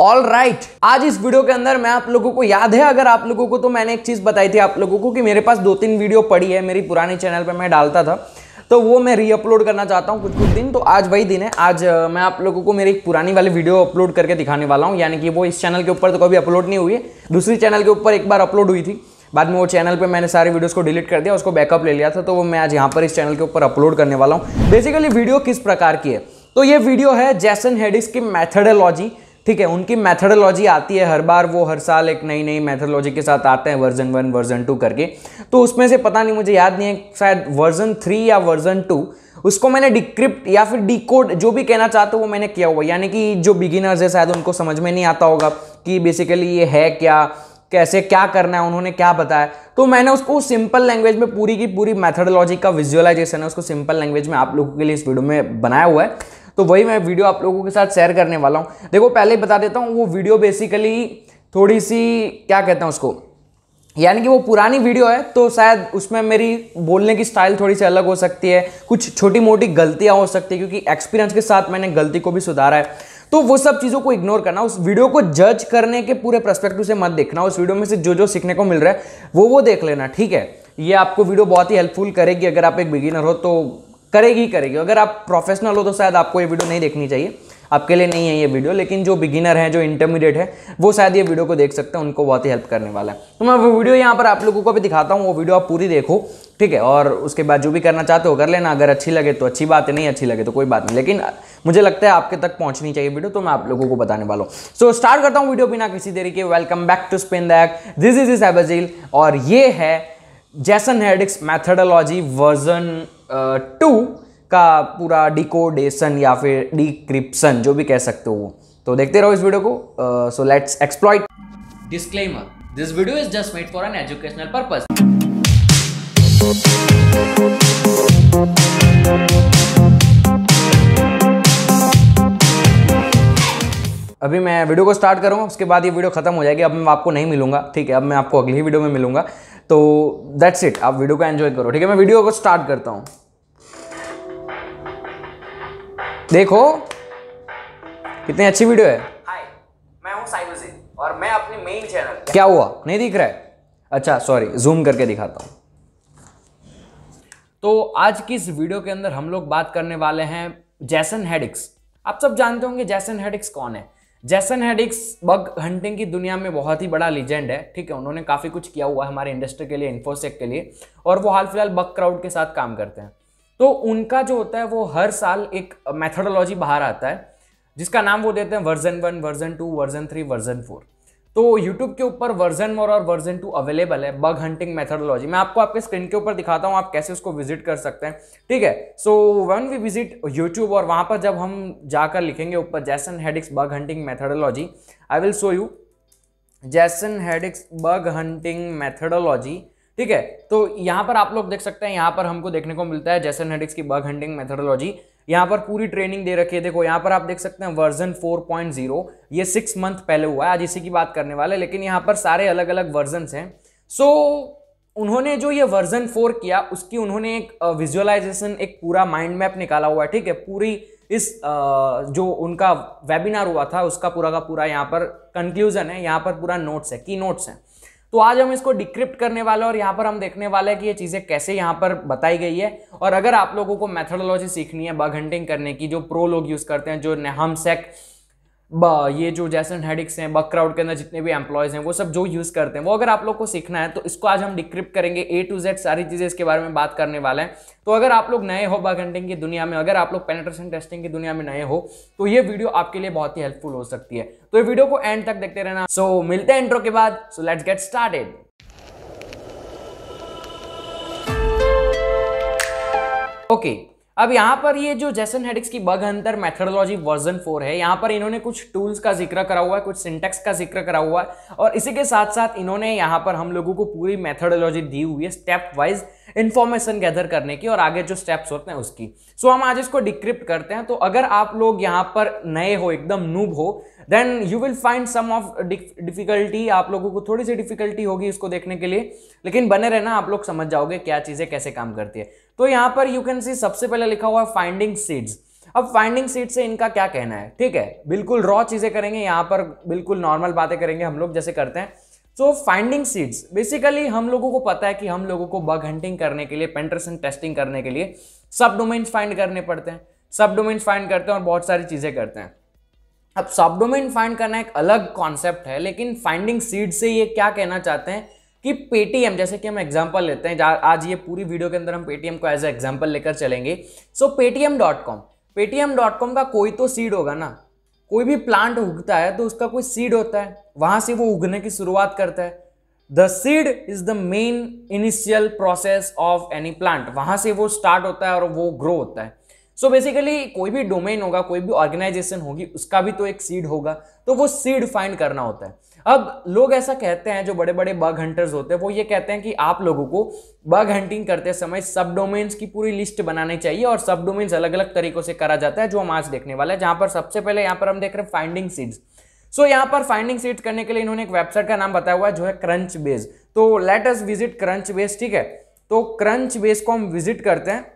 All right right. आज इस video के अंदर मैं आप लोगों को याद है अगर आप लोगों को तो मैंने एक चीज़ बताई थी आप लोगों को कि मेरे पास दो तीन वीडियो पड़ी है मेरी पुरानी चैनल पर मैं डालता था तो वो मैं रीअपलोड करना चाहता हूँ कुछ कुछ दिन तो आज वही दिन है आज मैं आप लोगों को मेरी एक पुरानी वाली वीडियो अपलोड करके दिखाने वाला हूँ यानी कि वो इस चैनल के ऊपर तो कभी अपलोड नहीं हुई है दूसरी चैनल के ऊपर एक बार अपलोड हुई थी बाद में वो चैनल पे मैंने सारे वीडियोस को डिलीट कर दिया उसको बैकअप ले लिया था तो वो मैं आज यहाँ पर इस चैनल के ऊपर अपलोड करने वाला हूँ बेसिकली वीडियो किस प्रकार की है तो ये वीडियो है जैसन हेडिस की मैथडोलॉजी ठीक है उनकी मैथडोलॉजी आती है हर बार वो हर साल एक नई नई मैथडोलॉजी के साथ आते हैं वर्जन वन वर्जन टू करके तो उसमें से पता नहीं मुझे याद नहीं है शायद वर्जन थ्री या वर्जन टू उसको मैंने डिक्रिप्ट या फिर डिकोड जो भी कहना चाहते हो वो मैंने किया हुआ यानी कि जो बिगिनर्स है शायद उनको समझ में नहीं आता होगा कि बेसिकली ये है क्या कैसे क्या करना है उन्होंने क्या बताया तो मैंने उसको सिंपल लैंग्वेज में पूरी की पूरी मैथडोलॉजी का विजुअलाइजेशन है उसको सिंपल लैंग्वेज में आप लोगों के लिए इस वीडियो में बनाया हुआ है तो वही मैं वीडियो आप लोगों के साथ शेयर करने वाला हूँ देखो पहले बता देता हूँ वो वीडियो बेसिकली थोड़ी सी क्या कहते हैं उसको यानी कि वो पुरानी वीडियो है तो शायद उसमें मेरी बोलने की स्टाइल थोड़ी सी अलग हो सकती है कुछ छोटी मोटी गलतियां हो सकती है क्योंकि एक्सपीरियंस के साथ मैंने गलती को भी सुधारा है तो वो सब चीज़ों को इग्नोर करना उस वीडियो को जज करने के पूरे प्रस्पेक्टिव से मत देखना उस वीडियो में से जो जो सीखने को मिल रहा है वो वो देख लेना ठीक है ये आपको वीडियो बहुत ही हेल्पफुल करेगी अगर आप एक बिगिनर हो तो करेगी करेगी अगर आप प्रोफेशनल हो तो शायद आपको ये वीडियो नहीं देखनी चाहिए आपके लिए नहीं है ये वीडियो लेकिन जो बिगिनर है जो इंटरमीडिएट है वो शायद ये वीडियो को देख सकते हैं उनको बहुत ही हेल्प करने वाला है तो मैं वो वीडियो यहाँ पर आप लोगों को भी दिखाता हूँ वो वीडियो आप पूरी देखो ठीक है और उसके बाद जो भी करना चाहते हो कर लेना अगर अच्छी लगे तो अच्छी बात है नहीं अच्छी लगे तो कोई बात नहीं लेकिन मुझे लगता है आपके तक पहुंचनी चाहिए वीडियो तो मैं आप लोगों को बताने वाला हूँ सो स्टार्ट करता हूँ वीडियो बिना किसी देरी के वेलकम बैक टू स्पेन दैक दिस इज इज एबजील और ये है जैसन हेडिक्स मैथडोलॉजी वर्जन टू का पूरा डिकोडेशन या फिर डिक्रिप्शन जो भी कह सकते हो तो देखते रहो इस वीडियो को so let's exploit disclaimer this video is just made for an educational purpose अभी मैं वीडियो को स्टार्ट करूंगा उसके बाद ये वीडियो खत्म हो जाएगी अब मैं आपको नहीं मिलूंगा ठीक है अब मैं आपको अगली वीडियो में मिलूंगा तो दैट्स इट आप वीडियो को एंजॉय करो ठीक है मैं वीडियो को स्टार्ट करता हूं देखो कितनी अच्छी वीडियो है मैं हूं साइबर और मैं अपने मेन चैनल क्या हुआ नहीं दिख रहा है अच्छा सॉरी जूम करके दिखाता हूं तो आज की इस वीडियो के अंदर हम लोग बात करने वाले हैं जैसन हेडिक्स आप सब जानते होंगे जैसन हेडिक्स कौन है जैसन हेडिक्स बग हंटिंग की दुनिया में बहुत ही बड़ा लीजेंड है ठीक है उन्होंने काफ़ी कुछ किया हुआ है हमारे इंडस्ट्री के लिए इन्फोसेक के लिए और वो हाल फिलहाल बग क्राउड के साथ काम करते हैं तो उनका जो होता है वो हर साल एक मैथडोलॉजी बाहर आता है जिसका नाम वो देते हैं version one version two version three version four तो यूट्यूब के ऊपर वर्जन मोर और वर्जन टू अवेलेबल है बग हंटिंग मेथडोलॉजी मैं आपको आपके स्क्रीन के ऊपर दिखाता हूँ आप कैसे उसको विजिट कर सकते हैं ठीक है so when we visit YouTube और वहाँ पर जब हम जाकर लिखेंगे ऊपर Jason Haddix bug hunting methodology I will show you Jason Haddix bug hunting methodology ठीक है तो यहाँ पर आप लोग देख सकते हैं यहाँ पर हमको देखने को मिलता है जैसन हेडिक्स की बग हंटिंग मेथडोलॉजी यहाँ पर पूरी ट्रेनिंग दे रखी है देखो यहाँ पर आप देख सकते हैं वर्जन 4.0 ये सिक्स मंथ पहले हुआ है आज इसी की बात करने वाले लेकिन यहाँ पर सारे अलग अलग वर्जन हैं सो so, उन्होंने जो ये वर्जन फोर किया उसकी उन्होंने एक विजुअलाइजेशन एक पूरा माइंड मैप निकाला हुआ है ठीक है पूरी इस जो उनका वेबिनार हुआ था उसका पूरा का पूरा यहाँ पर कंक्लूजन है यहाँ पर पूरा नोट्स है की नोट्स हैं तो आज हम इसको डिक्रिप्ट करने वाले और यहाँ पर हम देखने वाले हैं कि ये चीज़ें कैसे यहाँ पर बताई गई है और अगर आप लोगों को मैथडोलॉजी सीखनी है बग हंटिंग करने की जो प्रो लोग यूज़ करते हैं जो नेहम सेक ये जो जैसन हेडिक्स हैं बक क्राउड के अंदर जितने भी एम्प्लॉयज हैं वो सब जो यूज़ करते हैं वो अगर आप लोग को सीखना है तो इसको आज हम डिक्रिप्ट करेंगे ए टू जेड सारी चीज़ें इसके बारे में बात करने वाले हैं तो अगर आप लोग नए हो बग हंटिंग की दुनिया में अगर आप लोग पेनेट्रेशन टेस्टिंग की दुनिया में नए हो तो ये वीडियो आपके लिए बहुत ही हेल्पफुल हो सकती है तो ये वीडियो को एंड तक देखते रहना सो so, मिलते हैं इंट्रो के बाद so let's get started okay अब यहाँ पर ये जो जैसन हेडिक्स की बग अंतर मैथडोलॉजी वर्जन फोर है यहाँ पर इन्होंने कुछ टूल्स का जिक्र करा हुआ है कुछ सिंटेक्स का जिक्र करा हुआ है और इसी के साथ साथ इन्होंने यहाँ पर हम लोगों को पूरी मैथडोलॉजी दी हुई है स्टेप वाइज इन्फॉर्मेशन गैदर करने की और आगे जो स्टेप्स होते हैं उसकी सो so, हम आज इसको डिक्रिप्ट करते हैं तो अगर आप लोग यहाँ पर नए हो एकदम नूब हो then you will find some of difficulty आप लोगों को थोड़ी सी डिफिकल्टी होगी इसको देखने के लिए लेकिन बने रहना आप लोग समझ जाओगे क्या चीज़ें कैसे काम करती है तो यहाँ पर यू कैन सी सबसे पहले लिखा हुआ है फाइंडिंग सीड्स अब फाइंडिंग सीट से इनका क्या कहना है ठीक है बिल्कुल रॉ चीज़ें करेंगे यहाँ पर बिल्कुल नॉर्मल बातें करेंगे हम लोग जैसे करते हैं सो फाइंडिंग सीड्स बेसिकली हम लोगों को पता है कि हम लोगों को बग हंटिंग करने के लिए पेंट्रेशन टेस्टिंग करने के लिए सब डोमेन्स फाइंड करने पड़ते हैं सब डोमेन्स फाइंड करते हैं और बहुत सारी चीज़ें करते हैं अब सब डोमेन फाइंड करना एक अलग कॉन्सेप्ट है लेकिन फाइंडिंग सीड से ये क्या कहना चाहते हैं कि पेटीएम जैसे कि हम एग्जाम्पल लेते हैं आज ये पूरी वीडियो के अंदर हम पेटीएम को एज ए एग्जाम्पल लेकर चलेंगे so Paytm dot com Paytm dot com का कोई तो सीड होगा ना कोई भी प्लांट उगता है तो उसका कोई सीड होता है वहां से वो उगने की शुरुआत करता है the seed is the main initial process of any plant वहां से वो स्टार्ट होता है और वो ग्रो होता है सो so बेसिकली कोई भी डोमेन होगा कोई भी ऑर्गेनाइजेशन होगी उसका भी तो एक सीड होगा तो वो सीड फाइंड करना होता है अब लोग ऐसा कहते हैं जो बड़े बड़े बग हंटर्स होते हैं वो ये कहते हैं कि आप लोगों को बग हंटिंग करते समय सब डोमेन्स की पूरी लिस्ट बनानी चाहिए और सब डोमेन्स अलग अलग तरीकों से करा जाता है जो हम आज देखने वाले हैं जहाँ पर सबसे पहले यहाँ पर हम देख रहे हैं फाइंडिंग सीड्स सो so, यहाँ पर फाइंडिंग सीड्स करने के लिए इन्होंने एक वेबसाइट का नाम बताया हुआ है जो है क्रंच बेस तो let us visit Crunchbase ठीक है तो क्रंच बेस को हम विजिट करते हैं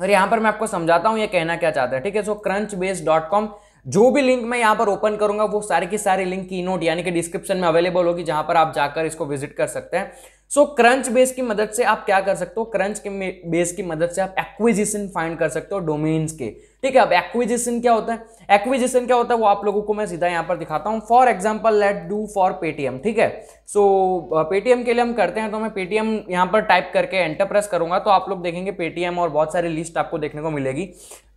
और यहाँ पर मैं आपको समझाता हूँ ये कहना क्या चाहता है ठीक है so Crunchbase dot com जो भी लिंक मैं यहाँ पर ओपन करूंगा वो सारे की सारी लिंक की नोट यानी कि डिस्क्रिप्शन में अवेलेबल होगी जहां पर आप जाकर इसको विजिट कर सकते हैं सो क्रंच बेस की मदद से आप क्या कर सकते हो क्रंच के बेस की मदद से आप एक्विजिशन फाइंड कर सकते हो डोमेन्स के ठीक है अब एक्विजिशन क्या होता है एक्विजिशन क्या होता है वो आप लोगों को मैं सीधा यहां पर दिखाता हूँ for example let do for Paytm ठीक है सो so, पेटीएम के लिए हम करते हैं तो मैं पेटीएम यहाँ पर टाइप करके एंटर प्रेस करूंगा तो आप लोग देखेंगे पेटीएम और बहुत सारी लिस्ट आपको देखने को मिलेगी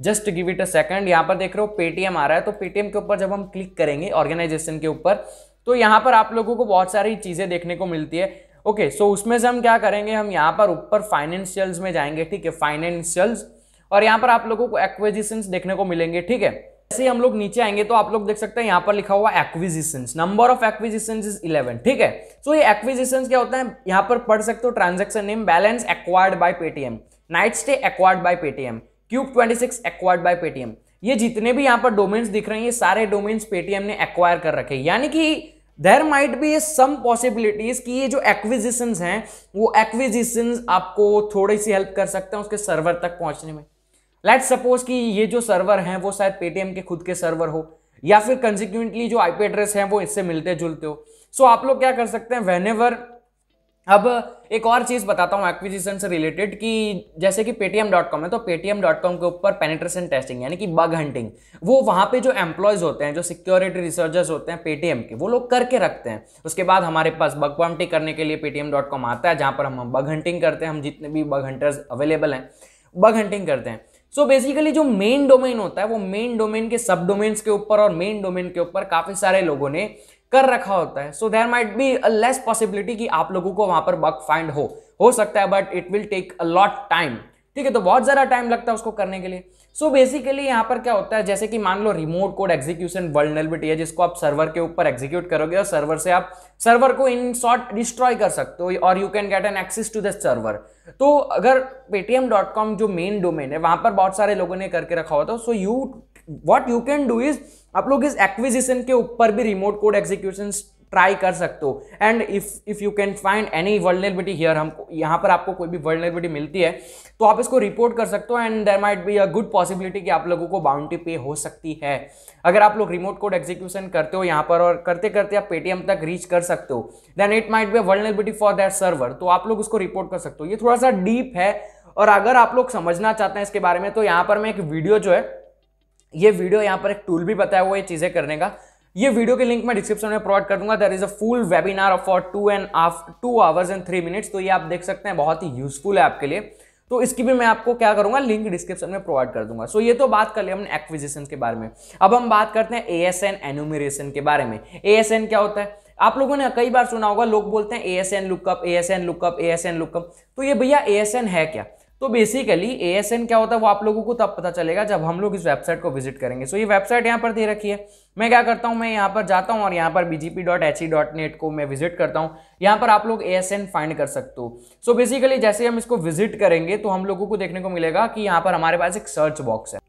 just give it a second यहाँ पर देख रहे हो पेटीएम आ रहा है तो पेटीएम के ऊपर जब हम क्लिक करेंगे ऑर्गेनाइजेशन के ऊपर तो यहाँ पर आप लोगों को बहुत सारी चीज़ें देखने को मिलती है ओके सो उसमें से हम क्या करेंगे हम यहाँ पर ऊपर फाइनेंशियल्स में जाएंगे ठीक है फाइनेंशियल्स और यहाँ पर आप लोगों को एक्विजिशन देखने को मिलेंगे ठीक है ऐसे ही हम लोग नीचे आएंगे तो आप लोग देख सकते हैं यहाँ पर लिखा हुआ acquisition number of acquisition is eleven ठीक है सो ये एक्विजिशन क्या होता है यहाँ पर पढ़ सकते हो transaction name balance acquired by Paytm night stay acquired by Paytm cube twenty six acquired by Paytm ये जितने भी यहाँ पर डोमेन्स दिख रहे हैं ये सारे डोमेन्स पेटीएम ने एक्वायर कर रखे यानी कि देर माइट भी सम पॉसिबिलिटीज कि ये जो एक्विजिशन हैं वो एक्विजिशन आपको थोड़ी सी हेल्प कर सकते हैं उसके सर्वर तक पहुंचने में लेट सपोज कि ये जो सर्वर हैं वो शायद पेटीएम के खुद के सर्वर हो या फिर कंसिक्वेंटली जो आईपी एड्रेस हैं वो इससे मिलते जुलते हो सो so, आप लोग क्या कर सकते हैं वेन एवर अब एक और चीज़ बताता हूँ एक्विजिशन से रिलेटेड कि जैसे कि पेटीएम डॉट कॉम है तो पेटीएम डॉट कॉम के ऊपर पेनेट्रेशन टेस्टिंग यानी कि बग हंटिंग वो वहाँ पे जो एम्प्लॉयज़ होते हैं जो सिक्योरिटी रिसर्चर्स होते हैं पेटीएम के वो लोग करके रखते हैं उसके बाद हमारे पास बग पॉइंटी करने के लिए पेटीएम डॉट कॉम आता है जहाँ पर हम बग हंटिंग करते हैं हम जितने भी बग हंटर्स अवेलेबल हैं बग हंटिंग करते हैं सो so बेसिकली जो मेन डोमेन होता है वो मेन डोमेन के सब डोमेन्स के ऊपर और मेन डोमेन के ऊपर काफ़ी सारे लोगों ने कर रखा होता है so there might be less possibility कि आप लोगों को वहां पर बग फाइंड हो हो सकता है but it will take a lot time ठीक है तो बहुत ज़्यादा टाइम लगता है उसको करने के लिए सो so बेसिकली यहाँ पर क्या होता है जैसे कि मान लो रिमोट कोड एग्जीक्यूशन वर्ल्डनेबिलिटी है जिसको आप सर्वर के ऊपर एग्जीक्यूट करोगे और सर्वर से आप सर्वर को इन शॉर्ट डिस्ट्रॉय कर सकते हो और you can get an access to the server तो अगर पेटीएम जो मेन डोमेन है वहां पर बहुत सारे लोगों ने करके रखा होता है so you what you can do is आप लोग इस एक्विजिशन के ऊपर भी रिमोट कोड एग्जीक्यूशन ट्राई कर सकते हो and if if you can find any vulnerability here हमको यहाँ पर आपको कोई भी वर्लनेबिलिटी मिलती है तो आप इसको रिपोर्ट कर सकते हो and there might be a good possibility कि आप लोगों को बाउंड्री पे हो सकती है अगर आप लोग रिमोट कोड एग्जीक्यूशन करते हो यहाँ पर और करते करते आप पेटीएम तक रीच कर सकते हो then it might be a vulnerability for that server तो आप लोग उसको रिपोर्ट कर सकते हो ये थोड़ा सा डीप है और अगर आप लोग समझना चाहते हैं इसके बारे में तो यहाँ पर मैं एक वीडियो जो है ये वीडियो यहाँ पर एक टूल भी बताया हुआ ये चीज़ें करने का ये वीडियो के लिंक मैं डिस्क्रिप्शन में प्रोवाइड कर दूंगा there is a full webinar for two and half two hours and three minutes तो ये आप देख सकते हैं बहुत ही यूजफुल है आपके लिए तो इसकी भी मैं आपको क्या करूंगा लिंक डिस्क्रिप्शन में प्रोवाइड कर दूंगा सो so, ये तो बात कर ली हमने एक्विजिशन के बारे में अब हम बात करते हैं ए एस एन एनुमरेशन के बारे में ए एस एन क्या होता है आप लोगों ने कई बार सुना होगा लोग बोलते हैं A S N lookup A S N lookup A S N lookup तो ये भैया ए एस एन है क्या तो बेसिकली ए क्या होता है वो आप लोगों को तब पता चलेगा जब हम लोग इस वेबसाइट को विजिट करेंगे सो so, ये वेबसाइट यहाँ पर दे रखी है मैं क्या करता हूँ मैं यहाँ पर जाता हूँ और यहाँ पर नेट को मैं विजिट करता हूँ यहाँ पर आप लोग ए फाइंड कर सकते हो सो बेसिकली जैसे हम इसको विजिट करेंगे तो हम लोगों को देखने को मिलेगा कि यहाँ पर हमारे पास एक सर्च बॉक्स है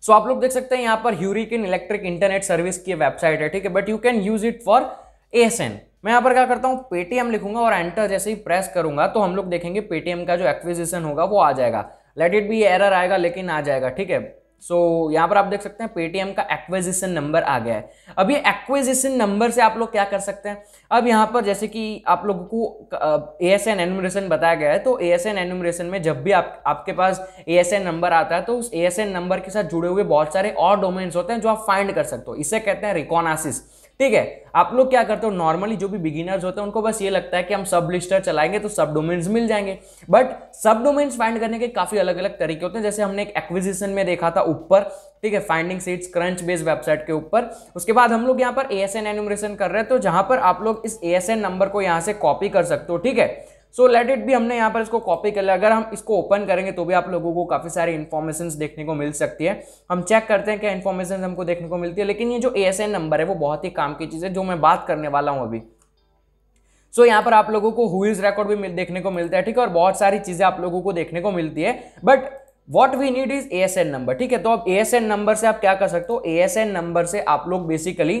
सो so, आप लोग देख सकते हैं यहाँ पर ह्यूरिकिन इलेक्ट्रिक इंटरनेट सर्विस की वेबसाइट है ठीक है but you can use it for S मैं यहाँ पर क्या करता हूँ पेटीएम लिखूंगा और एंटर जैसे ही प्रेस करूंगा तो हम लोग देखेंगे पेटीएम का जो एक्विजिशन होगा वो आ जाएगा लेट इट बी एरर आएगा लेकिन आ जाएगा ठीक है सो so, यहाँ पर आप देख सकते हैं पेटीएम का एक्विजिशन नंबर आ गया है अब ये एक्विजिशन नंबर से आप लोग क्या कर सकते हैं अब यहाँ पर जैसे कि आप लोगों को ए एस एन एनुमरेशन बताया गया है तो ए एस एन एनुमरेशन में जब भी आप आपके पास ए एस एन नंबर आता है तो उस ए एस एन नंबर के साथ जुड़े हुए बहुत सारे और डोमेन्स होते हैं जो आप फाइंड कर सकते हो इसे कहते हैं रिकॉनासिस ठीक है आप लोग क्या करते हो नॉर्मली जो भी बिगिनर्स होते हैं उनको बस ये लगता है कि हम सब लिस्टर चलाएंगे तो सब डोमेन्स मिल जाएंगे बट सब डोमेन्स फाइंड करने के काफी अलग अलग तरीके होते हैं जैसे हमने एक एक्विजिशन में देखा था ऊपर ठीक है finding seats crunch based website के ऊपर उसके बाद हम लोग यहाँ पर ए एस एन एनुमरेशन कर रहे हैं तो जहां पर आप लोग इस ए एस एन नंबर को यहाँ से कॉपी कर सकते हो ठीक है सो लेट इट भी हमने यहाँ पर इसको कॉपी कर लिया अगर हम इसको ओपन करेंगे तो भी आप लोगों को काफ़ी सारी इन्फॉर्मेशन देखने को मिल सकती है हम चेक करते हैं क्या इन्फॉर्मेशन हमको देखने को मिलती है लेकिन ये जो ए नंबर है वो बहुत ही काम की चीज़ है जो मैं बात करने वाला हूँ अभी सो so, यहाँ पर आप लोगों को हुईज रिकॉर्ड भी देखने को मिलता है ठीक है और बहुत सारी चीज़ें आप लोगों को देखने को मिलती है but what we need is A S N number ठीक है तो अब ए एस एन नंबर से आप क्या कर सकते हो ए एस एन नंबर से आप लोग बेसिकली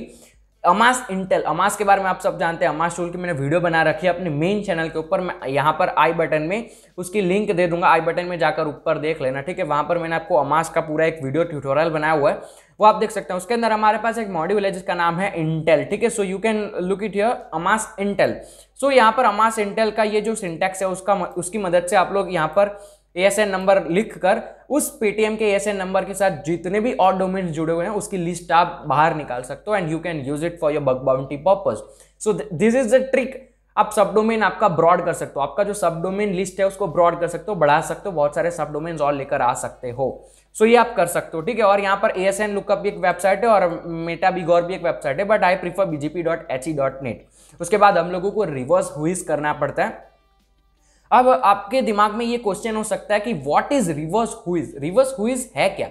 अमास इंटेल अमास के बारे में आप सब जानते हैं अमास टूल की मैंने वीडियो बना रखी है अपने मेन चैनल के ऊपर मैं यहाँ पर आई बटन में उसकी लिंक दे दूंगा आई बटन में जाकर ऊपर देख लेना ठीक है वहाँ पर मैंने आपको अमास का पूरा एक वीडियो ट्यूटोरियल बनाया हुआ है वो आप देख सकते हैं उसके अंदर हमारे पास एक मॉड्यूल है जिसका नाम है इंटेल ठीक है so you can look it your Amass Intel so यहाँ पर अमास इंटेल का ये जो सिंटेक्स है उसका उसकी मदद से आप लोग यहाँ पर एएसएन नंबर लिख कर उस पेटीएम के एएसएन नंबर के साथ जितने भी और डोमेन्स जुड़े हुए हैं उसकी लिस्ट आप बाहर निकाल सकते हो and you can use it for your bug bounty purpose so this is the trick आप सब डोमेन आपका ब्रॉड कर सकते हो आपका जो सब डोमेन लिस्ट है उसको ब्रॉड कर सकते हो बढ़ा सकते हो बहुत सारे सब डोमेन्स और लेकर आ सकते हो सो so, ये आप कर सकते हो ठीक है और यहाँ पर ए एस एन लुकअप भी एक वेबसाइट है और मेटा बिगोर भी एक वेबसाइट है but I prefer BGP dot H E dot net उसके बाद हम लोगों को रिवर्स हुईस करना पड़ता है अब आपके दिमाग में ये क्वेश्चन हो सकता है कि what is reverse whois reverse whois है क्या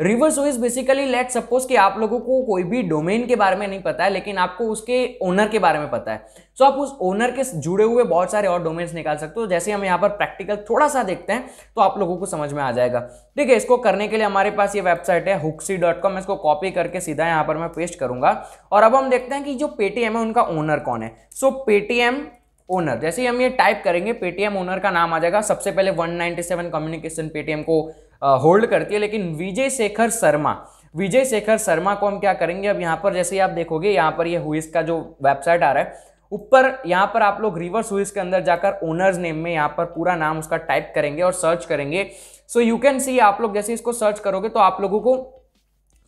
reverse whois basically let suppose कि आप लोगों को कोई भी डोमेन के बारे में नहीं पता है लेकिन आपको उसके ओनर के बारे में पता है सो so, आप उस ओनर के जुड़े हुए बहुत सारे और डोमेन्स निकाल सकते हो जैसे हम यहाँ पर प्रैक्टिकल थोड़ा सा देखते हैं तो आप लोगों को समझ में आ जाएगा ठीक है इसको करने के लिए हमारे पास ये वेबसाइट है हुक्सी डॉट कॉम इसको कॉपी करके सीधा यहाँ पर मैं पेस्ट करूंगा और अब हम देखते हैं कि जो पेटीएम है उनका ओनर कौन है सो so, पेटीएम ओनर जैसे ही हम ये टाइप करेंगे पेटीएम ओनर का नाम आ जाएगा सबसे पहले 197 कम्युनिकेशन पेटीएम को होल्ड करती है लेकिन विजय शेखर शर्मा विजय शेखर शर्मा को हम क्या करेंगे अब यहाँ पर जैसे ही आप देखोगे यहाँ पर ये यह हुइस का जो वेबसाइट आ रहा है ऊपर यहाँ पर आप लोग रिवर्स हुइस के अंदर जाकर ओनर्स नेम में यहाँ पर पूरा नाम उसका टाइप करेंगे और सर्च करेंगे सो यू कैन सी आप लोग जैसे इसको सर्च करोगे तो आप लोगों को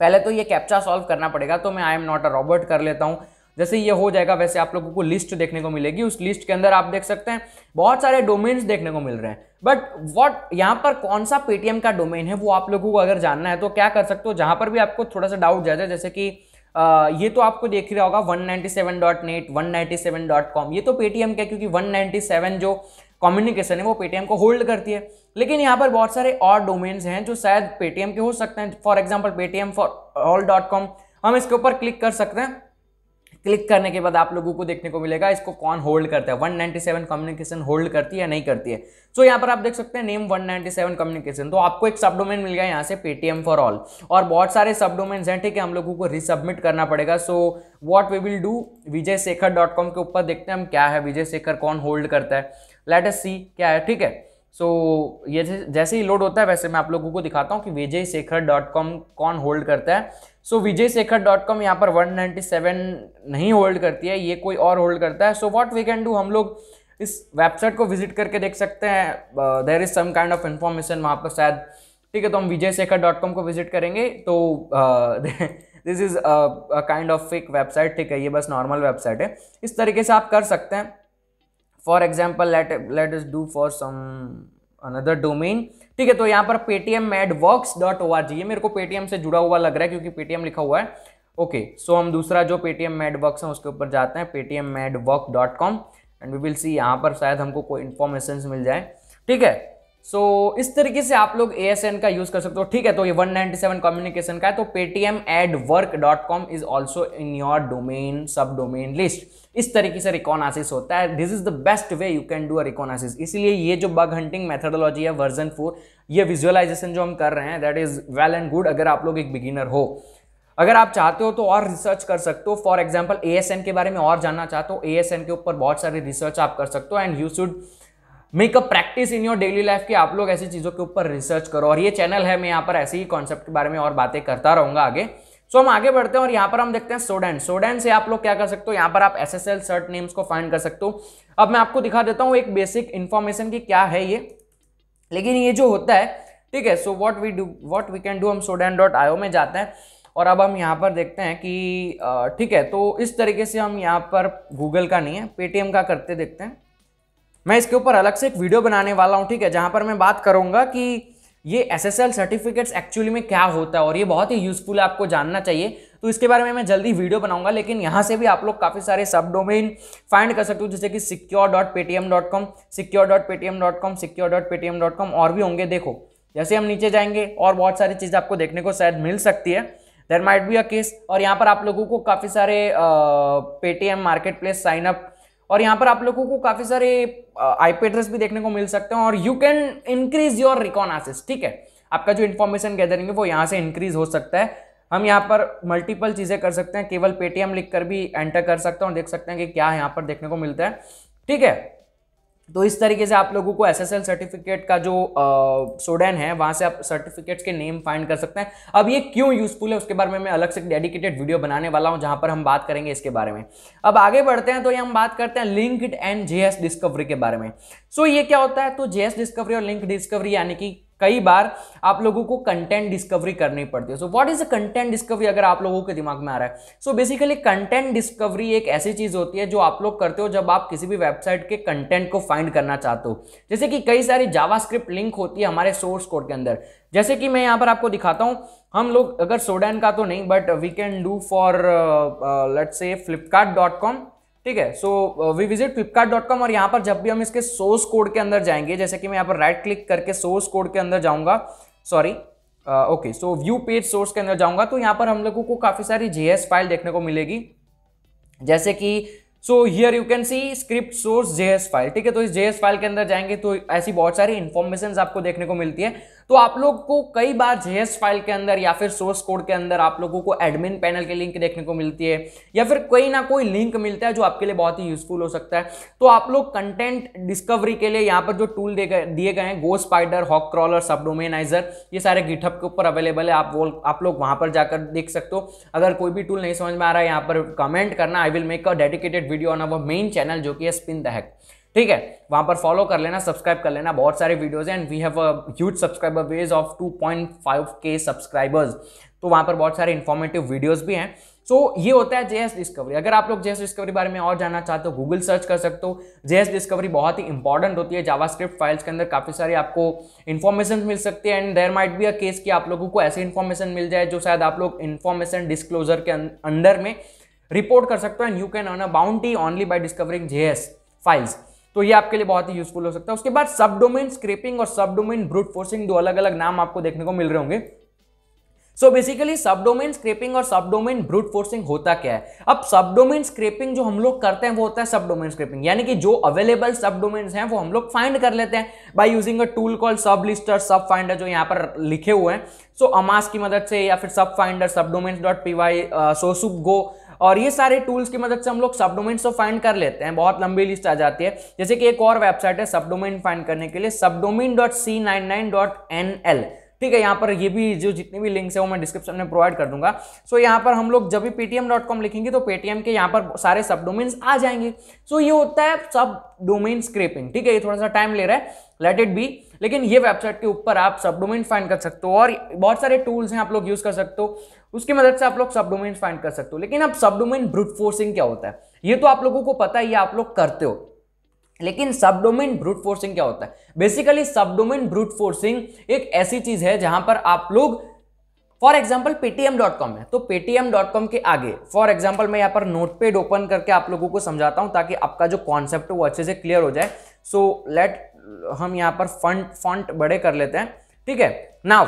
पहले तो ये कैप्चा सॉल्व करना पड़ेगा तो मैं I am not a robot कर लेता हूँ जैसे ये हो जाएगा वैसे आप लोगों को लिस्ट देखने को मिलेगी उस लिस्ट के अंदर आप देख सकते हैं बहुत सारे डोमेन्स देखने को मिल रहे हैं बट वॉट यहाँ पर कौन सा पेटीएम का डोमेन है वो आप लोगों को अगर जानना है तो क्या कर सकते हो जहाँ पर भी आपको थोड़ा सा डाउट जाता है जैसे कि आ, ये तो आपको देख रहा होगा 197.net 197.com ये तो पेटीएम का क्योंकि वन जो कम्युनिकेशन है वो पेटीएम को होल्ड करती है लेकिन यहाँ पर बहुत सारे और डोमेन्स हैं जो शायद पेटीएम के हो सकते हैं for example Paytm for all dot com हम इसके ऊपर क्लिक कर सकते हैं क्लिक करने के बाद आप लोगों को देखने को मिलेगा इसको कौन होल्ड करता है 197 कम्युनिकेशन होल्ड करती है या नहीं करती है सो so, यहाँ पर आप देख सकते हैं नेम 197 कम्युनिकेशन तो आपको एक सब डोमेन मिल गया यहाँ से पेटीएम फॉर ऑल और बहुत सारे सब डोमेन्स हैं ठीक है हम लोगों को रिसबमिट करना पड़ेगा so what we will do Vijay Shekhar dot com के ऊपर देखते हैं हम क्या है विजय शेखर कौन होल्ड करता है लेटेस्ट सी क्या है ठीक है सो so, ये जैसे ही लोड होता है वैसे मैं आप लोगों को दिखाता हूँ कि विजय शेखर डॉट कॉम कौन होल्ड करता है so Vijay Shekhar dot com यहाँ पर 197 नहीं होल्ड करती है ये कोई और होल्ड करता है so what we can do हम लोग इस वेबसाइट को विजिट करके देख सकते हैं there is some kind of information वहाँ पर शायद ठीक है तो हम विजय शेखर डॉट कॉम को विजिट करेंगे तो this is a kind of fake website ठीक है ये बस नॉर्मल वेबसाइट है इस तरीके से आप कर सकते हैं for example let let is do for some another domain ठीक है तो यहाँ पर Paytm ad work dot O R G ये मेरे को पेटीएम से जुड़ा हुआ लग रहा है क्योंकि पेटीएम लिखा हुआ है ओके okay, सो so हम दूसरा जो पेटीएम मेड वर्क है उसके ऊपर जाते हैं Paytm made work dot com and we will see यहाँ पर शायद हमको कोई इन्फॉर्मेशन मिल जाए ठीक है सो so, इस तरीके से आप लोग ए का यूज कर सकते हो ठीक है तो ये 197 कम्युनिकेशन का है तो Paytm ad work dot com is also in your domain subdomain list इस तरीके से रिकॉनासिस होता है this is the best way you can do a reconnaissance इसलिए ये जो बग हंटिंग मेथडोलॉजी है वर्जन फोर ये विजुअलाइजेशन जो हम कर रहे हैं that is well and good अगर आप लोग एक बिगिनर हो अगर आप चाहते हो तो और रिसर्च कर सकते हो फॉर एग्जाम्पल ए के बारे में और जानना चाहते हो ए के ऊपर बहुत सारी रिसर्च आप कर सकते हो and you should make a practice in your daily life की आप लोग ऐसी चीज़ों के ऊपर रिसर्च करो और ये चैनल है मैं यहाँ पर ऐसे ही कॉन्सेप्ट के बारे में और बातें करता रहूंगा आगे सो so, हम आगे बढ़ते हैं और यहाँ पर हम देखते हैं सोडेंट सोडेंट से आप लोग क्या कर सकते हो यहाँ पर आप S S L cert names को फाइंड कर सकते हो अब मैं आपको दिखा देता हूँ एक बेसिक इन्फॉर्मेशन की क्या है ये लेकिन ये जो होता है ठीक है so what we do what we can do हम सोडेंट डॉट ओ में जाते हैं और अब हम यहाँ पर देखते हैं कि ठीक है तो इस तरीके से हम यहाँ पर गूगल का नहीं है पेटीएम का करते देखते हैं मैं इसके ऊपर अलग से एक वीडियो बनाने वाला हूँ ठीक है जहाँ पर मैं बात करूँगा कि ये S S L certificates actually में क्या होता है और ये बहुत ही यूज़फुल है आपको जानना चाहिए तो इसके बारे में मैं जल्दी वीडियो बनाऊंगा लेकिन यहाँ से भी आप लोग काफ़ी सारे सब डोमेन फाइंड कर सकते हो जैसे कि secure dot Paytm dot com secure dot Paytm dot com secure dot Paytm dot com और भी होंगे देखो जैसे हम नीचे जाएंगे और बहुत सारी चीज़ें आपको देखने को शायद मिल सकती है there might be a case और यहाँ पर आप लोगों को काफ़ी सारे पेटीएम मार्केट प्लेस साइनअप और यहाँ पर आप लोगों को काफ़ी सारे आईपी एड्रेस भी देखने को मिल सकते हैं और यू कैन इंक्रीज योर रिकॉन आसिस ठीक है आपका जो इन्फॉर्मेशन गैदरिंग है वो यहाँ से इंक्रीज हो सकता है हम यहाँ पर मल्टीपल चीज़ें कर सकते हैं केवल पेटीएम लिख कर भी एंटर कर सकते हैं और देख सकते हैं कि क्या यहाँ पर देखने को मिलता है ठीक है तो इस तरीके से आप लोगों को एसएसएल सर्टिफिकेट का जो सोडन है वहाँ से आप सर्टिफिकेट्स के नेम फाइंड कर सकते हैं अब ये क्यों यूजफुल है उसके बारे में मैं अलग से डेडिकेटेड वीडियो बनाने वाला हूँ जहाँ पर हम बात करेंगे इसके बारे में अब आगे बढ़ते हैं तो ये हम बात करते हैं लिंक्ड एंड जे डिस्कवरी के बारे में सो so, ये क्या होता है तो जे डिस्कवरी और लिंक डिस्कवरी यानी कि कई बार आप लोगों को कंटेंट डिस्कवरी करनी पड़ती है so what is a content discovery अगर आप लोगों के दिमाग में आ रहा है सो बेसिकली कंटेंट डिस्कवरी एक ऐसी चीज होती है जो आप लोग करते हो जब आप किसी भी वेबसाइट के कंटेंट को फाइंड करना चाहते हो जैसे कि कई सारी जावास्क्रिप्ट लिंक होती है हमारे सोर्स कोड के अंदर जैसे कि मैं यहाँ पर आपको दिखाता हूँ हम लोग अगर सोडैन का तो नहीं but we can do for let say Flipkart dot com ठीक है सो वी विजिट फ्लिपकार्ट और यहाँ पर जब भी हम इसके सोर्स कोड के अंदर जाएंगे जैसे कि मैं यहाँ पर राइट क्लिक करके सोर्स कोड के अंदर जाऊँगा sorry okay so view page source के अंदर जाऊँगा तो यहाँ पर हम लोगों को काफ़ी सारी जे फाइल देखने को मिलेगी जैसे कि so here you can see script source JS file ठीक है तो इस जेएस फाइल के अंदर जाएंगे तो ऐसी बहुत सारी इन्फॉर्मेशन आपको देखने को मिलती है तो आप लोग को कई बार जेएस फाइल के अंदर या फिर सोर्स कोड के अंदर आप लोगों को एडमिन पैनल के लिंक देखने को मिलती है या फिर कोई ना कोई लिंक मिलता है जो आपके लिए बहुत ही यूजफुल हो सकता है तो आप लोग कंटेंट डिस्कवरी के लिए यहाँ पर जो टूल दिए गए हैं गो स्पाइडर हॉक क्रॉलर सब डोमेनाइजर ये सारे गिटअप के ऊपर अवेलेबल है आप वो आप लोग वहाँ पर जाकर देख सकते हो अगर कोई भी टूल नहीं समझ में आ रहा है यहाँ पर कमेंट करना I will make a dedicated video on our main channel जो कि है स्पिन द हैक ठीक है वहां पर फॉलो कर लेना सब्सक्राइब कर लेना बहुत सारे वीडियोज हैं and we have huge subscriber base of 2.5 K subscribers तो वहां पर बहुत सारे इन्फॉर्मेटिव वीडियोज भी हैं सो so, ये होता है जेएस डिस्कवरी अगर आप लोग जेएस डिस्कवरी बारे में और जानना चाहते हो गूगल सर्च कर सकते हो जेएस डिस्कवरी बहुत ही इंपॉर्टेंट होती है जावास्क्रिप्ट फाइल्स के अंदर काफ़ी सारी आपको इन्फॉर्मेशन मिल सकती है and there might be a case कि आप लोगों को ऐसी इन्फॉर्मेशन मिल जाए जो शायद आप लोग इन्फॉर्मेशन डिस्क्लोजर के अं-, अंदर में रिपोर्ट कर सकते हो and you can earn a bounty only by discovering JS files तो ये आपके लिए बहुत ही यूजफुल हो सकता है उसके बाद सब डोमेन स्क्रेपिंग और सब डोमेन ब्रूट फोर्सिंग दो अलग अलग नाम आपको देखने को मिल रहे होंगे so basically subdomain scraping और सब डोमेन ब्रूट फोर्सिंग होता क्या है अब सब डोमेन स्क्रेपिंग जो हम लोग करते हैं वो होता है सब डोमेन स्क्रेपिंग यानी कि जो अवेलेबल सब डोमेन हैं वो हम लोग फाइंड कर लेते हैं by using a tool call sublister subfinder जो यहाँ पर लिखे हुए हैं सो so, अमास की मदद से या फिर subfinder subdomains dot P Y सोसुप गो और ये सारे टूल्स की मदद से हम लोग सब डोमेन्स फाइंड कर लेते हैं बहुत लंबी लिस्ट आ जाती है जैसे कि एक और वेबसाइट है सब डोमेन फाइंड करने के लिए subdomain dot C nine nine dot N L ठीक है यहाँ पर ये भी जो जितने भी लिंक्स है वो मैं डिस्क्रिप्शन में प्रोवाइड कर दूंगा सो यहाँ पर हम लोग जब भी पेटीएम डॉट कॉम लिखेंगे तो पेटीएम के यहाँ पर सारे सब डोमेन्स आ जाएंगे सो ये होता है सब डोमेन स्क्रेपिंग ठीक है ये थोड़ा सा टाइम ले रहा है लेट इट बी लेकिन ये वेबसाइट के ऊपर आप सब डोमेन फाइंड कर सकते हो और बहुत सारे टूल्स हैं आप लोग यूज़ कर सकते हो उसकी मदद से आप लोग सब डोमेन फाइंड कर सकते हो लेकिन अब सब डोमेन ब्रूट फोर्सिंग क्या होता है ये तो आप लोगों को पता ही आप लोग करते हो लेकिन सबडोमेन ब्रूट फोर्सिंग क्या होता है बेसिकली सबडोमेन ब्रूट फोर्सिंग एक ऐसी चीज है जहां पर आप लोग for example Paytm dot com है तो पेटीएम डॉट कॉम के आगे फॉर एग्जाम्पल मैं यहाँ पर नोटपेड ओपन करके आप लोगों को समझाता हूँ ताकि आपका जो कॉन्सेप्ट है वो अच्छे से क्लियर हो जाए सो so, लेट हम यहाँ पर फंट बड़े कर लेते हैं ठीक है नाउ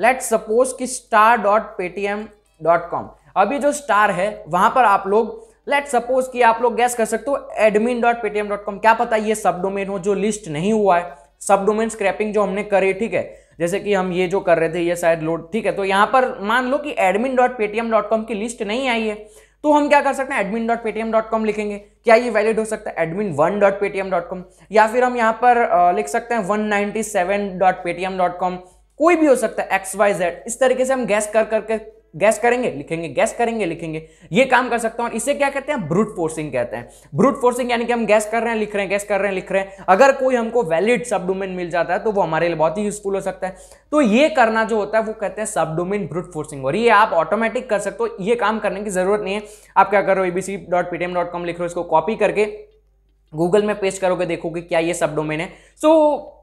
लेट सपोज कि star dot Paytm dot com अभी जो स्टार है वहां पर आप लोग लेट सपोज कि आप लोग गैस कर सकते हो admin dot Paytm dot com क्या पता ये सब डोमेन हो जो लिस्ट नहीं हुआ है सब डोमेन स्क्रैपिंग जो हमने करे ठीक है जैसे कि हम ये जो कर रहे थे ये शायद लोड ठीक है तो यहाँ पर मान लो कि admin dot Paytm dot com की लिस्ट नहीं आई है तो हम क्या कर सकते हैं admin dot Paytm dot com लिखेंगे क्या ये वैलिड हो सकता है admin one dot Paytm dot com या फिर हम यहाँ पर लिख सकते हैं one ninety seven dot Paytm dot com कोई भी हो सकता है एक्स वाई जेड इस तरीके से हम गैस कर करके गैस करेंगे लिखेंगे गैस करेंगे लिखेंगे ये काम कर सकता हूं इसे क्या कहते हैं ब्रूट फोर्सिंग कहते हैं ब्रूट फोर्सिंग यानी कि हम गैस कर रहे हैं लिख रहे हैं गैस कर रहे हैं लिख रहे हैं अगर कोई हमको वैलिड सब डोमेन मिल जाता है तो वो हमारे लिए बहुत ही यूजफुल हो सकता है तो ये करना जो होता है वो कहते हैं सब डोमेन ब्रूट फोर्सिंग और ये आप ऑटोमेटिक कर सकते हो ये काम करने की जरूरत नहीं है आप क्या करो A B C dot P T M dot com लिख रहे हो इसको कॉपी करके गूगल में पेस्ट करोगे देखोगे क्या ये सब डोमेन है so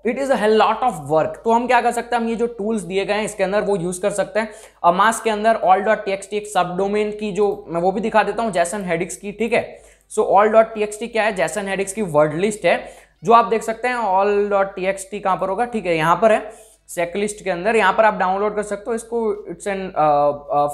it is a lot of work तो हम क्या कर सकते हैं हम ये जो टूल्स दिए गए हैं इसके अंदर वो यूज़ कर सकते हैं अमास के अंदर ऑल डॉट टी एक सब डोमेन की जो मैं वो भी दिखा देता हूँ जैसन हेडिक्स की ठीक है सो ऑल डॉट टी क्या है जैसन हेडिक्स की वर्ड लिस्ट है जो आप देख सकते हैं all dot T X T कहाँ पर होगा ठीक है यहाँ पर है चेकलिस्ट के अंदर यहाँ पर आप डाउनलोड कर सकते हो इसको it's an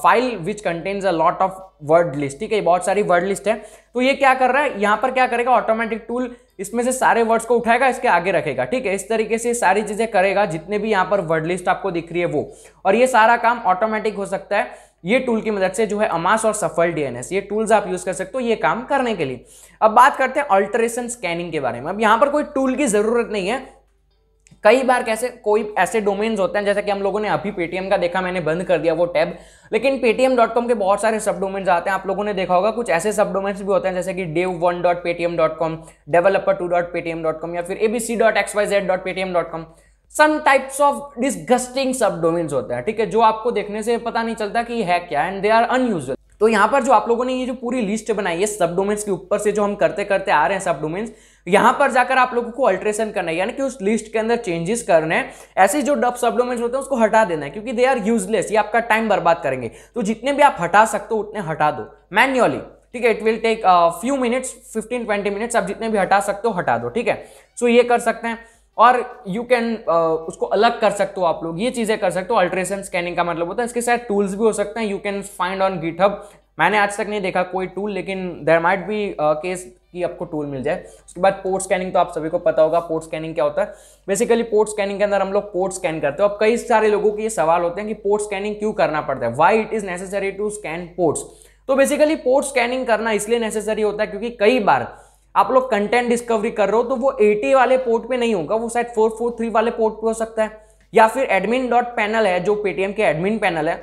file which contains a lot of word list ठीक है बहुत सारी वर्ड लिस्ट है तो ये क्या कर रहा है यहाँ पर क्या करेगा ऑटोमेटिक टूल इसमें से सारे वर्ड्स को उठाएगा इसके आगे रखेगा ठीक है इस तरीके से सारी चीज़ें करेगा जितने भी यहाँ पर वर्ड लिस्ट आपको दिख रही है वो और ये सारा काम ऑटोमेटिक हो सकता है ये टूल की मदद से जो है अमास और सफल डीएनएस ये टूल्स आप यूज कर सकते हो ये काम करने के लिए अब बात करते हैं अल्टरेशन स्कैनिंग के बारे में अब यहाँ पर कोई टूल की जरूरत नहीं है कई बार कैसे कोई ऐसे डोमेन्स होते हैं जैसे कि हम लोगों ने अभी पेटीएम का देखा मैंने बंद कर दिया वो टैब लेकिन पेटीएम डॉट कॉम के बहुत सारे सब डोमेन्स आते हैं आप लोगों ने देखा होगा कुछ ऐसे सब डोमेन्स भी होते हैं जैसे कि dev one dot Paytm dot com developer two dot Paytm dot com या फिर C dot X Y Z dot Paytm dot com some types of disgusting subdomains होते हैं ठीक है जो आपको देखने से पता नहीं चलता कि है क्या एंड दे आर अनयूजल तो यहाँ पर जो आप लोगों ने ये जो पूरी लिस्ट बनाई है सब डोमेन्स के ऊपर से जो हम करते करते आ रहे हैं सब डोमेन्स यहां पर जाकर आप लोगों को अल्ट्रेशन करना है यानी कि उस लिस्ट के अंदर चेंजेस करने ऐसे जो डब सब होते हैं उसको हटा देना है क्योंकि दे आर यूजलेस ये आपका टाइम बर्बाद करेंगे तो जितने भी आप हटा सकते हो उतने हटा दो मैन्युअली ठीक है it will take few minutes fifteen twenty minutes आप जितने भी हटा सकते हो हटा दो ठीक है सो ये कर सकते हैं और यू कैन uh, उसको अलग कर सकते हो आप लोग ये चीज़ें कर सकते हो अल्ट्रेशन स्कैनिंग का मतलब होता है इसके साथ टूल्स भी हो सकते हैं you can find on GitHub मैंने आज तक नहीं देखा कोई टूल लेकिन देर माइट बी केस की आपको टूल मिल जाए उसके बाद पोर्ट स्कैनिंग तो आप सभी को पता होगा पोर्ट स्कैनिंग क्या होता है बेसिकली पोर्ट स्कैनिंग के अंदर हम लोग पोर्ट स्कैन करते हैं अब कई सारे लोगों के ये सवाल होते हैं कि पोर्ट स्कैनिंग क्यों करना पड़ता है why it is necessary to scan ports तो बेसिकली पोर्ट स्कैनिंग करना इसलिए नेसेसरी होता है क्योंकि कई बार आप लोग कंटेंट डिस्कवरी कर रहे हो तो वो 80 वाले पोर्ट पे नहीं होगा वो शायद 443 वाले पोर्ट पे हो सकता है या फिर एडमिन डॉट पैनल है जो पेटीएम के एडमिन पैनल है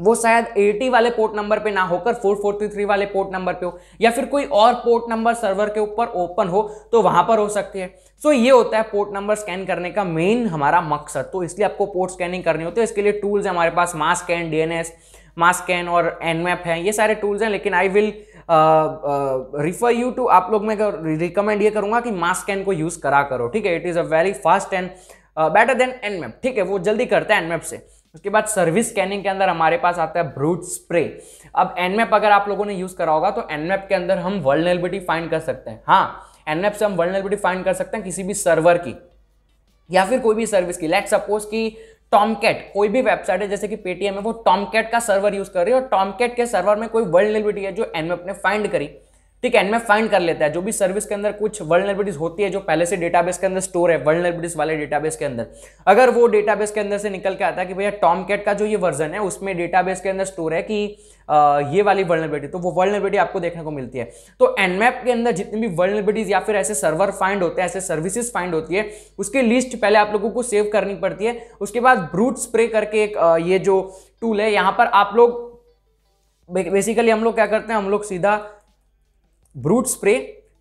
वो शायद 80 वाले पोर्ट नंबर पे ना होकर 443 वाले पोर्ट नंबर पे हो या फिर कोई और पोर्ट नंबर सर्वर के ऊपर ओपन हो तो वहां पर हो सकती है सो so, ये होता है पोर्ट नंबर स्कैन करने का मेन हमारा मकसद तो इसलिए आपको पोर्ट स्कैनिंग करनी होती है इसके लिए टूल्स हैं हमारे पास mass scan DNS mass scan और एनमैप है ये सारे टूल्स हैं लेकिन I will refer you to आप लोग मैं रिकमेंड ये करूंगा कि मास स्कैन को यूज़ करा करो ठीक है it is a very fast and better than Nmap ठीक है वो जल्दी करता है एनमैप से उसके बाद सर्विस स्कैनिंग के अंदर हमारे पास आता है ब्रूट स्प्रे अब एनमेप अगर आप लोगों ने यूज़ करा होगा तो एनमेप के अंदर हम वर्नेबिलिटी फाइंड कर सकते हैं हाँ एनमेप से हम वर्नेबिलिटी फाइंड कर सकते हैं किसी भी सर्वर की या फिर कोई भी सर्विस की लेट सपोज की टॉमकेट कोई भी वेबसाइट है जैसे कि पेटीएम है वो टॉमकेट का सर्वर यूज़ कर रही है और टॉमकेट के सर्वर में कोई वर्लनेबिलिटी है जो एनमेप ने फाइंड करी ठीक है एंड में फाइंड कर लेता है जो भी सर्विस के अंदर कुछ वर्लनेबिलिटीज होती है जो पहले से डेटाबेस के अंदर स्टोर है वर्लनेबिलिटीज वाले डेटाबेस के अंदर अगर वो डेटाबेस के अंदर से निकल के आता है कि भैया टॉम कैट का जो ये वर्जन है उसमें डेटाबेस के अंदर स्टोर है कि आ, ये वाली वर्लनेबिलिटी तो वो वर्लनेबिलिटी आपको देखने को मिलती है तो एनमैप के अंदर जितनी भी वर्लनेबिलिटीज या फिर ऐसे सर्वर फाइंड होते हैं ऐसे सर्विसेज फाइंड होती है उसकी लिस्ट पहले आप लोगों को सेव करनी पड़ती है उसके बाद ब्रूट स्प्रे करके एक ये जो टूल है यहाँ पर आप लोग बेसिकली हम लोग क्या करते हैं हम लोग सीधा ब्रूट स्प्रे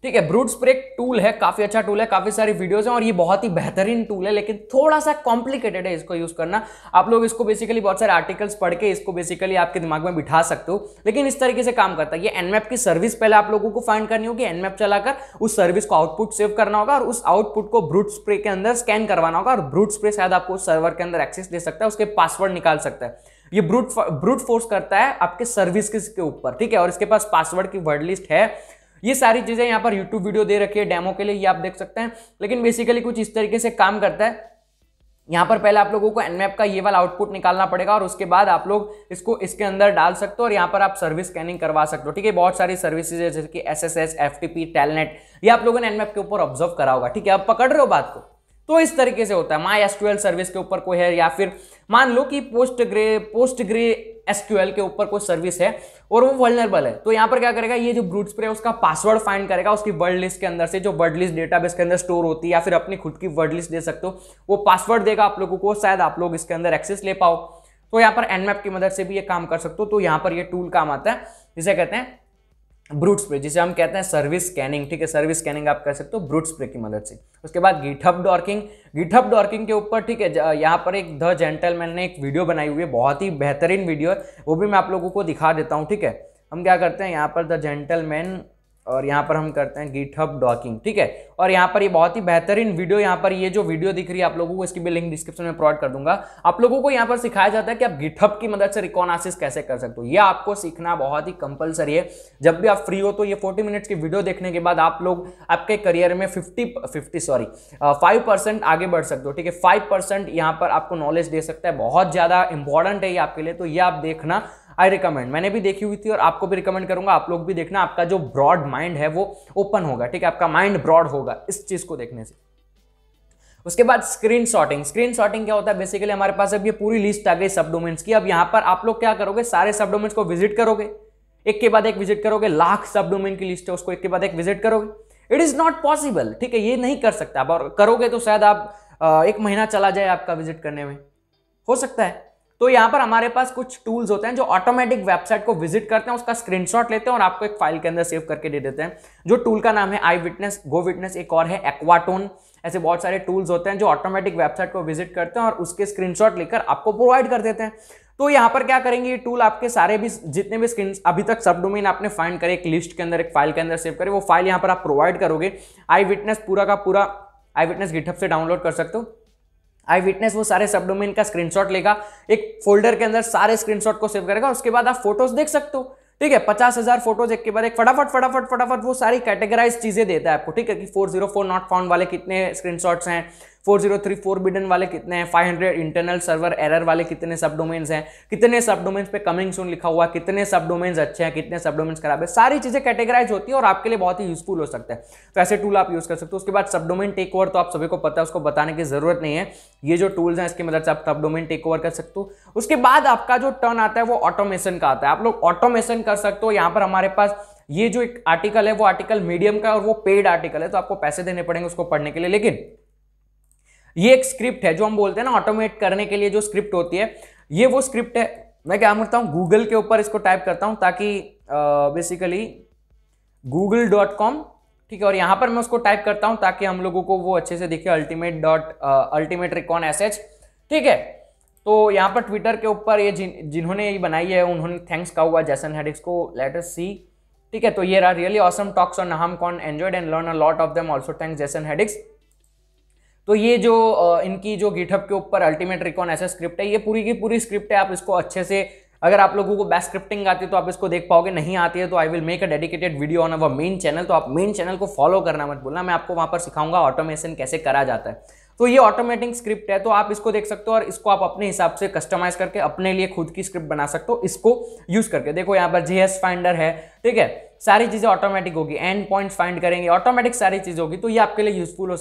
ठीक है ब्रूट स्प्रे टूल है काफी अच्छा टूल है काफी सारी वीडियोस हैं और ये बहुत ही बेहतरीन टूल है लेकिन थोड़ा सा कॉम्प्लिकेटेड है इसको यूज करना आप लोग इसको बेसिकली बहुत सारे आर्टिकल्स पढ़ के इसको बेसिकली आपके दिमाग में बिठा सकते हो लेकिन इस तरीके से काम करता है ये एनमेप की सर्विस पहले आप लोगों को फाइंड करनी होगी एनमैप चलाकर उस सर्विस को आउटपुट सेव करना होगा और उस आउटपुट को ब्रूट स्प्रे के अंदर स्कैन करवाना होगा और ब्रूट स्प्रे शायद आपको सर्वर के अंदर एक्सेस दे सकता है उसके पासवर्ड निकाल सकता है ये ब्रूट ब्रूट फोर्स करता है आपके सर्विस के ऊपर ठीक है और इसके पास पासवर्ड की वर्ड लिस्ट है ये सारी चीज़ें यहाँ पर यूट्यूब वीडियो दे रखी है डेमो के लिए ये आप देख सकते हैं लेकिन बेसिकली कुछ इस तरीके से काम करता है यहाँ पर पहले आप लोगों को एनमैप का ये वाला आउटपुट निकालना पड़ेगा और उसके बाद आप लोग इसको इसके अंदर डाल सकते हो और यहाँ पर आप सर्विस स्कैनिंग करवा सकते हो ठीक है बहुत सारी सर्विसेज है जैसे कि S S S F T P telnet ये आप लोगों ने एनमैप के ऊपर ऑब्जर्व करा होगा ठीक है आप पकड़ रहे हो बात को तो इस तरीके से होता है माई एस सर्विस के ऊपर कोई है या फिर मान लो कि Postgre Postgre SQL के ऊपर कोई सर्विस है और वो वर्नरबल है तो यहाँ पर क्या करेगा ये जो ब्रूट स्प्रे है उसका पासवर्ड फाइंड करेगा उसकी वर्ड लिस्ट के अंदर से जो वर्ड लिस्ट डेटाबेस के अंदर स्टोर होती है या फिर अपनी खुद की वर्ड लिस्ट दे सकते हो वो पासवर्ड देगा आप लोगों को शायद आप लोग इसके अंदर एक्सेस ले पाओ तो यहाँ पर एनमैप की मदद से भी ये काम कर सकते हो तो यहाँ पर ये टूल काम आता है जिसे कहते हैं ब्रूट स्प्रे जिसे हम कहते हैं सर्विस स्कैनिंग ठीक है सर्विस स्कैनिंग आप कर सकते हो ब्रूट स्प्रे की मदद से उसके बाद गिठअप डॉर्किंग गिठअप डॉर्किंग के ऊपर ठीक है यहाँ पर एक द जेंटलमैन ने एक वीडियो बनाई हुई है बहुत ही बेहतरीन वीडियो है वो भी मैं आप लोगों को दिखा देता हूँ ठीक है हम क्या करते हैं यहाँ पर द जेंटलमैन और यहाँ पर हम करते हैं गिटहब डॉकिंग ठीक है और यहाँ पर ये यह बहुत ही बेहतरीन वीडियो यहाँ पर ये जो वीडियो दिख रही है आप लोगों को इसकी भी लिंक डिस्क्रिप्शन में प्रोवाइड कर दूंगा आप लोगों को यहाँ पर सिखाया जाता है कि आप गिटहब की मदद से रिकॉनासिस कैसे कर सकते हो ये आपको सीखना बहुत ही कंपलसरी है जब भी आप फ्री हो तो ये फोर्टी मिनट्स की वीडियो देखने के बाद आप लोग आपके करियर में fifty fifty sorry five percent आगे बढ़ सकते हो ठीक है फाइव परसेंट यहाँ पर आपको नॉलेज दे सकता है बहुत ज़्यादा इंपॉर्टेंट है ये आपके लिए तो ये आप देखना आई रिकमेंड मैंने भी देखी हुई थी और आपको भी रिकमेंड करूंगा आप लोग भी देखना आपका जो ब्रॉड माइंड है वो ओपन होगा ठीक है आपका माइंड ब्रॉड होगा इस चीज को देखने से उसके बाद स्क्रीन शॉटिंग स्क्रीन शॉटिंग क्या होता है बेसिकली हमारे पास अब ये पूरी लिस्ट आ गई सब डोमेन्स की अब यहाँ पर आप लोग क्या करोगे सारे सब डोमेन्स को विजिट करोगे एक के बाद एक विजिट करोगे लाख सब डोमेन की लिस्ट है उसको एक के बाद एक विजिट करोगे इट इज़ नॉट पॉसिबल ठीक है ये नहीं कर सकता आप और करोगे तो शायद आप एक महीना चला जाए आपका विजिट करने में हो सकता है तो यहाँ पर हमारे पास कुछ टूल्स होते हैं जो ऑटोमेटिक वेबसाइट को विजिट करते हैं उसका स्क्रीनशॉट लेते हैं और आपको एक फाइल के अंदर सेव करके दे देते हैं जो टूल का नाम है आई विटनेस गो विटनेस एक और है एक्वाटोन ऐसे बहुत सारे टूल्स होते हैं जो ऑटोमेटिक वेबसाइट को विजिट करते हैं और उसके स्क्रीनशॉट लेकर आपको प्रोवाइड कर देते हैं तो यहाँ पर क्या करेंगे ये टूल आपके सारे भी जितने भी स्क्रीन अभी तक सब डोमेन आपने फाइंड करे एक लिस्ट के अंदर एक फाइल के अंदर सेव करे वो फाइल यहाँ पर आप प्रोवाइड करोगे आई विटनेस पूरा का पूरा आई विटनेस गिटअप से डाउनलोड कर सकते हो आई विटनेस वो सारे सब डोमेन का स्क्रीनशॉट लेगा एक फोल्डर के अंदर सारे स्क्रीनशॉट को सेव करेगा उसके बाद आप फोटोज देख सकते हो ठीक है पचास हजार फोटोज एक के बाद एक फटाफट फटाफट फटाफट वो सारी कैटेगराइज चीजें देता है आपको ठीक है कि four zero four not found वाले कितने स्क्रीनशॉट्स हैं 4034 बिडन वाले कितने हैं 500 इंटरनल सर्वर एरर वाले कितने सब डोमेन्स हैं कितने सब डोमेन्स पे कमिंग सून लिखा हुआ कितने सब डोमेन्स अच्छे हैं कितने सब डोमेन्स खराब है सारी चीज़ें कैटेगराइज होती है और आपके लिए बहुत ही यूजफुल हो सकता है तो ऐसे टूल आप यूज़ कर सकते हो उसके बाद सब डोमेन टेक ओवर तो आप सभी को पता है उसको बताने की जरूरत नहीं है ये जो टूल्स हैं इसकी मदद से आप सब डोमेन टेक ओवर कर सकते हो उसके बाद आपका जो टर्न आता है वो ऑटोमेशन का आता है आप लोग ऑटोमेशन कर सकते हो यहाँ पर हमारे पास ये जो एक आर्टिकल है वो आर्टिकल मीडियम का और वो पेड आर्टिकल है तो आपको पैसे देने पड़ेंगे उसको पढ़ने के लिए लेकिन ये एक स्क्रिप्ट है जो हम बोलते हैं ना ऑटोमेट करने के लिए जो स्क्रिप्ट होती है ये वो स्क्रिप्ट है मैं क्या करता हूँ गूगल के ऊपर इसको टाइप करता हूँ ताकि बेसिकली गूगल डॉट कॉम ठीक है और यहाँ पर मैं उसको टाइप करता हूँ ताकि हम लोगों को वो अच्छे से दिखे ultimate dot ultimate recon S H ठीक है तो यहाँ पर ट्विटर के ऊपर ये जिन जिन्होंने ये बनाई है उन्होंने थैंक्स कहा हुआ जैसन हेडिक्स को लेटर सी ठीक है तो ये रहा really awesome talks on HumCon enjoyed and learn a lot of them also thanks Jason Haddix तो ये जो इनकी जो गिटहब के ऊपर अल्टीमेट रिकॉन ऐसा स्क्रिप्ट है ये पूरी की पूरी स्क्रिप्ट है आप इसको अच्छे से अगर आप लोगों को बेस्ट स्क्रिप्टिंग आती है तो आप इसको देख पाओगे नहीं आती है तो I will make a dedicated video on our main channel तो आप मेन चैनल को फॉलो करना मत बोलना मैं आपको वहां पर सिखाऊंगा ऑटोमेशन कैसे करा जाता है तो ये ऑटोमेटिक स्क्रिप्ट है तो आप इसको देख सकते हो और इसको आप अपने हिसाब से कस्टमाइज करके अपने लिए खुद की स्क्रिप्ट बना सकते हो इसको यूज करके देखो यहाँ पर जीएस फाइंडर है ठीक है सारी चीज़ें ऑटोमेटिक होगी एंड पॉइंट फाइंड करेंगे ऑटोमेटिक सारी चीज़ होगी तो ये आपके लिए यूजफुल हो